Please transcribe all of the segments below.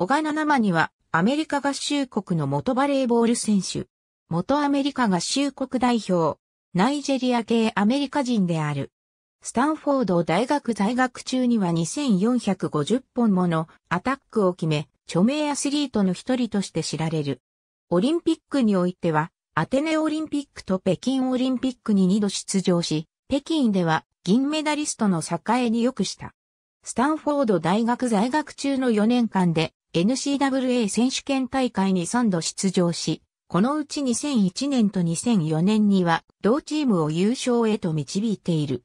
小賀七間には、アメリカ合衆国の元バレーボール選手。元アメリカ合衆国代表。ナイジェリア系アメリカ人である。スタンフォード大学在学中には2450本ものアタックを決め、著名アスリートの一人として知られる。オリンピックにおいては、アテネオリンピックと北京オリンピックに2度出場し、北京では銀メダリストの栄に良くした。スタンフォード大学在学中の4年間で NCAA 選手権大会に3度出場し、このうち2001年と2004年には同チームを優勝へと導いている。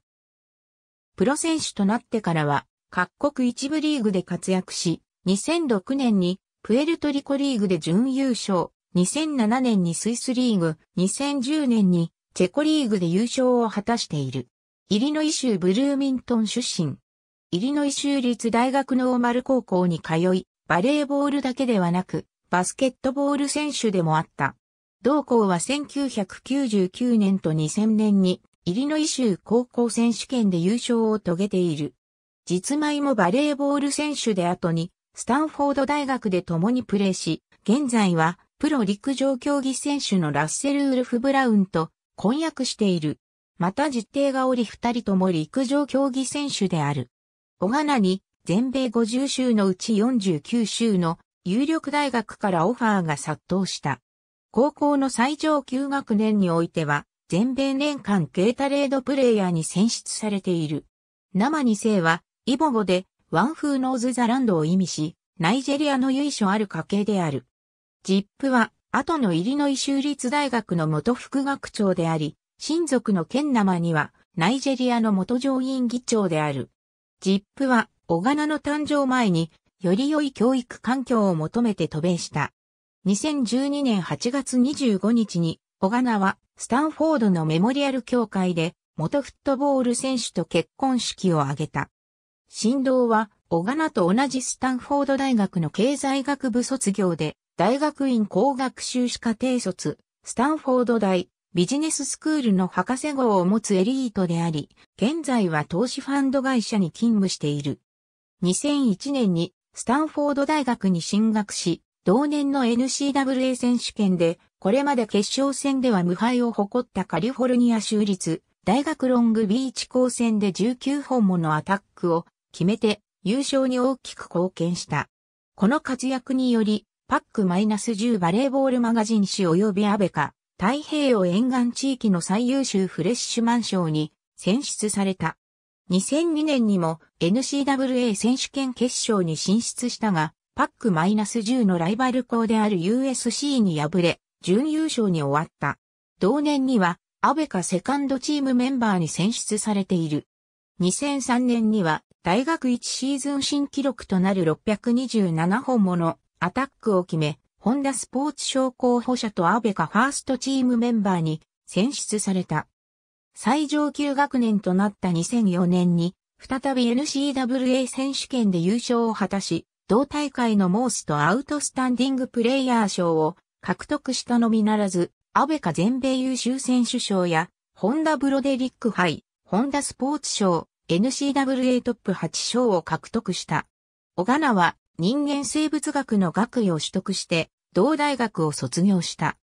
プロ選手となってからは各国一部リーグで活躍し、2006年にプエルトリコリーグで準優勝、2007年にスイスリーグ、2010年にチェコリーグで優勝を果たしている。イリノイ州ブルーミントン出身。イリノイ州立大学ノーマル高校に通い、バレーボールだけではなく、バスケットボール選手でもあった。同校は1999年と2000年に、イリノイ州高校選手権で優勝を遂げている。実前もバレーボール選手で後に、スタンフォード大学で共にプレーし、現在は、プロ陸上競技選手のラッセル・ウルフ・ブラウンと婚約している。また実定がおり二人とも陸上競技選手である。小柄に全米50州のうち49州の有力大学からオファーが殺到した。高校の最上級学年においては、全米年間ゲータレードプレイヤーに選出されている。生二世は、イボ語で、ワンフーノーズザランドを意味し、ナイジェリアの由緒ある家系である。ジップは、後のイリノイ州立大学の元副学長であり、親族のケンナマには、ナイジェリアの元上院議長である。ジップは、小金の誕生前に、より良い教育環境を求めて渡米した。2012年8月25日に、小金は、スタンフォードのメモリアル協会で、元フットボール選手と結婚式を挙げた。振動は、小金と同じスタンフォード大学の経済学部卒業で、大学院工学修士課程卒、スタンフォード大、ビジネススクールの博士号を持つエリートであり、現在は投資ファンド会社に勤務している。2001年にスタンフォード大学に進学し、同年の n c w a 選手権で、これまで決勝戦では無敗を誇ったカリフォルニア州立大学ロングビーチ高戦で19本ものアタックを決めて優勝に大きく貢献した。この活躍により、パック -10 バレーボールマガジン誌及びアベカ、太平洋沿岸地域の最優秀フレッシュマン賞に選出された。2002年にも n c w a 選手権決勝に進出したが、パック -10 のライバル校である USC に敗れ、準優勝に終わった。同年には、アベカセカンドチームメンバーに選出されている。2003年には、大学1シーズン新記録となる627本ものアタックを決め、ホンダスポーツ賞候補者とアベカファーストチームメンバーに選出された。最上級学年となった2004年に、再び n c w a 選手権で優勝を果たし、同大会のモーストアウトスタンディングプレイヤー賞を獲得したのみならず、アベカ全米優秀選手賞や、ホンダブロデリック杯、ホンダスポーツ賞、n c w a トップ8賞を獲得した。小金は人間生物学の学位を取得して、同大学を卒業した。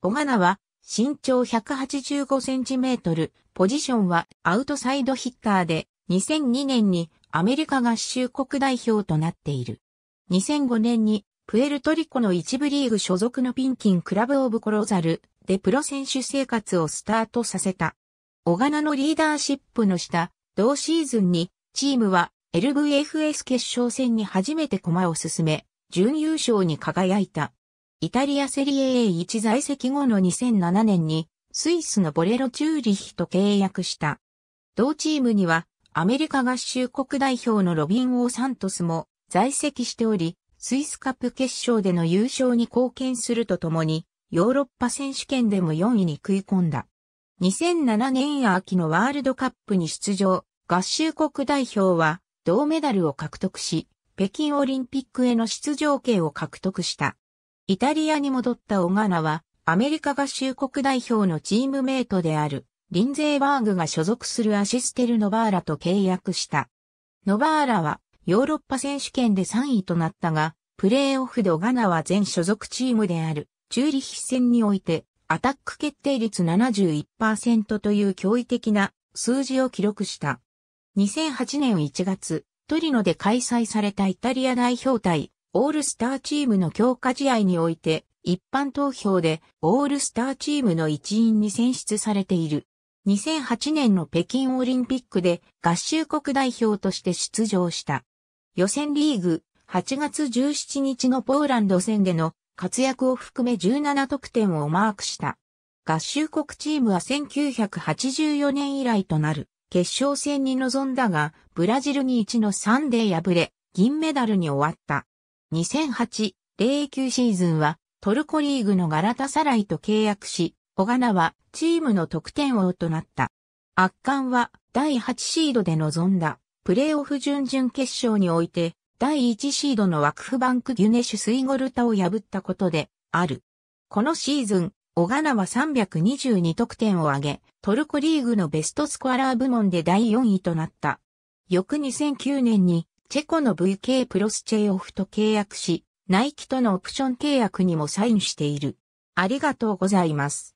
小金は身長 185cm、ポジションはアウトサイドヒッターで、2002年にアメリカ合衆国代表となっている。2005年にプエルトリコの一部リーグ所属のピンキンクラブオブコロザルでプロ選手生活をスタートさせた。小柄のリーダーシップの下、同シーズンにチームは LVFS 決勝戦に初めて駒を進め、準優勝に輝いた。イタリアセリエ A1 在籍後の2007年にスイスのボレロ・チューリヒと契約した。同チームにはアメリカ合衆国代表のロビン・オー・サントスも在籍しており、スイスカップ決勝での優勝に貢献するとともに、ヨーロッパ選手権でも4位に食い込んだ。2007年秋のワールドカップに出場、合衆国代表は銅メダルを獲得し、北京オリンピックへの出場権を獲得した。イタリアに戻ったオガナは、アメリカ合衆国代表のチームメイトである、リンゼーバーグが所属するアシステル・ノバーラと契約した。ノバーラは、ヨーロッパ選手権で3位となったが、プレーオフでオガナは全所属チームである、チューリヒ戦において、アタック決定率71%という驚異的な数字を記録した。2008年1月、トリノで開催されたイタリア代表対オールスターチームの強化試合において、一般投票でオールスターチームの一員に選出されている。2008年の北京オリンピックで合衆国代表として出場した。予選リーグ8月17日のポーランド戦での活躍を含め17得点をマークした。合衆国チームは1984年以来となる決勝戦に臨んだが、ブラジルに1の3で敗れ、銀メダルに終わった。2008-09シーズンはトルコリーグのガラタサライと契約し、小金はチームの得点王となった。圧巻は第8シードで臨んだプレーオフ準々決勝において第1シードのワクフバンクギュネシュ・スイゴルタを破ったことである。このシーズン、小金は322得点を挙げ、トルコリーグのベストスコアラー部門で第4位となった。翌2009年にチェコの VK プロスチェイオフと契約し、ナイキとのオプション契約にもサインしている。ありがとうございます。